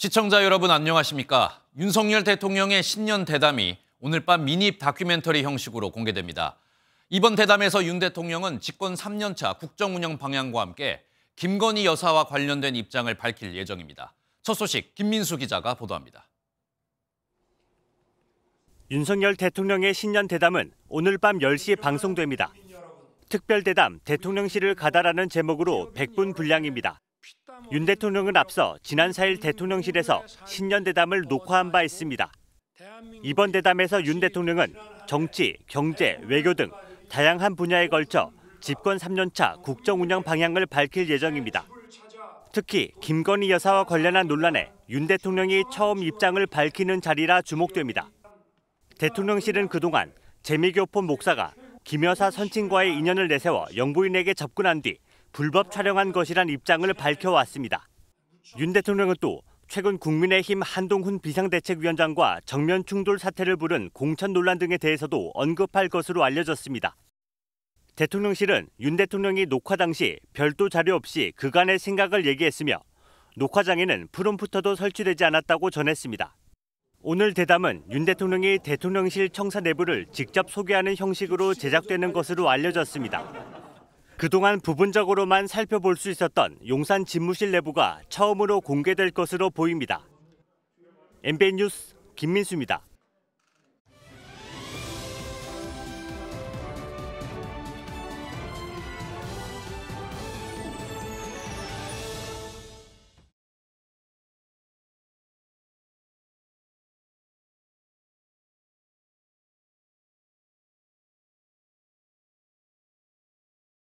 시청자 여러분 안녕하십니까? 윤석열 대통령의 신년 대담이 오늘 밤 미니 다큐멘터리 형식으로 공개됩니다. 이번 대담에서 윤 대통령은 집권 3년차 국정 운영 방향과 함께 김건희 여사와 관련된 입장을 밝힐 예정입니다. 첫 소식 김민수 기자가 보도합니다. 윤석열 대통령의 신년 대담은 오늘 밤 10시 방송됩니다. 특별 대담 대통령실을 가다라는 제목으로 100분 분량입니다. 윤 대통령은 앞서 지난 4일 대통령실에서 신년 대담을 녹화한 바 있습니다. 이번 대담에서 윤 대통령은 정치, 경제, 외교 등 다양한 분야에 걸쳐 집권 3년차 국정 운영 방향을 밝힐 예정입니다. 특히 김건희 여사와 관련한 논란에 윤 대통령이 처음 입장을 밝히는 자리라 주목됩니다. 대통령실은 그동안 재미교폰 목사가 김 여사 선친과의 인연을 내세워 영부인에게 접근한 뒤 불법 촬영한 것이란 입장을 밝혀왔습니다. 윤 대통령은 또 최근 국민의힘 한동훈 비상대책위원장과 정면 충돌 사태를 부른 공천 논란 등에 대해서도 언급할 것으로 알려졌습니다. 대통령실은 윤 대통령이 녹화 당시 별도 자료 없이 그간의 생각을 얘기했으며 녹화장에는 프롬프터도 설치되지 않았다고 전했습니다. 오늘 대담은 윤 대통령이 대통령실 청사 내부를 직접 소개하는 형식으로 제작되는 것으로 알려졌습니다. 그동안 부분적으로만 살펴볼 수 있었던 용산 집무실 내부가 처음으로 공개될 것으로 보입니다. MBN 뉴스 김민수입니다.